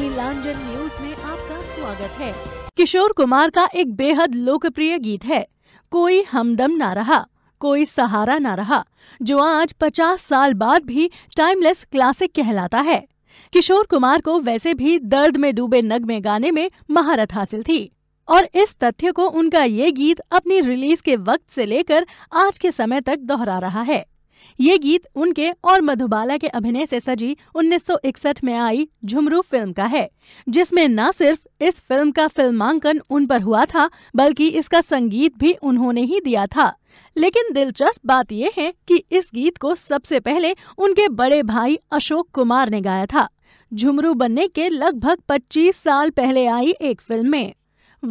दी news में आपका स्वागत है किशोर कुमार का एक बेहद लोकप्रिय गीत है कोई हमदम ना रहा कोई सहारा ना रहा जो आज 50 साल बाद भी टाइमलेस क्लासिक कहलाता है किशोर कुमार को वैसे भी दर्द में डूबे नगमे गाने में महारत हासिल थी और इस तथ्य को उनका ये गीत अपनी रिलीज के वक्त से लेकर आज के समय तक दोहरा रहा है ये गीत उनके और मधुबाला के अभिनय से सजी 1961 में आई झुमरू फिल्म का है जिसमें न सिर्फ इस फिल्म का फिल्मांकन उन पर हुआ था बल्कि इसका संगीत भी उन्होंने ही दिया था लेकिन दिलचस्प बात यह है कि इस गीत को सबसे पहले उनके बड़े भाई अशोक कुमार ने गाया था झुमरू बनने के लगभग 25 साल पहले आई एक फिल्म में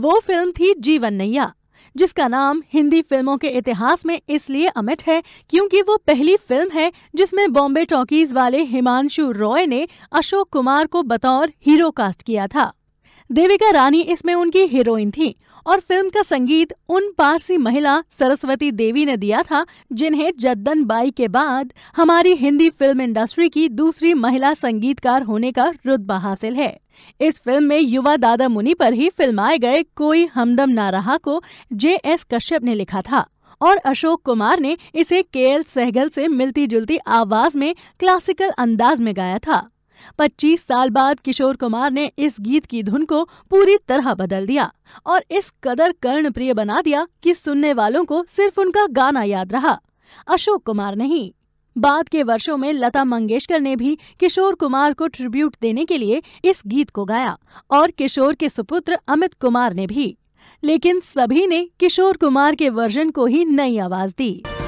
वो फिल्म थी जीवन नैया जिसका नाम हिंदी फिल्मों के इतिहास में इसलिए अमिट है क्योंकि वो पहली फिल्म है जिसमें बॉम्बे टॉकीज वाले हिमांशु रॉय ने अशोक कुमार को बतौर हीरो कास्ट किया था देविका रानी इसमें उनकी हीरोइन थी और फिल्म का संगीत उन पारसी महिला सरस्वती देवी ने दिया था जिन्हें जद्दन बाई के बाद हमारी हिंदी फिल्म इंडस्ट्री की दूसरी महिला संगीतकार होने का रुतबा हासिल है इस फिल्म में युवा दादा मुनि पर ही फिल्माए गए कोई हमदम ना रहा को जे एस कश्यप ने लिखा था और अशोक कुमार ने इसे के एल सहगल से मिलती जुलती आवाज में क्लासिकल अंदाज में गाया था 25 साल बाद किशोर कुमार ने इस गीत की धुन को पूरी तरह बदल दिया और इस कदर कर्ण प्रिय बना दिया कि सुनने वालों को सिर्फ उनका गाना याद रहा अशोक कुमार नहीं बाद के वर्षों में लता मंगेशकर ने भी किशोर कुमार को ट्रिब्यूट देने के लिए इस गीत को गाया और किशोर के सुपुत्र अमित कुमार ने भी लेकिन सभी ने किशोर कुमार के वर्जन को ही नई आवाज दी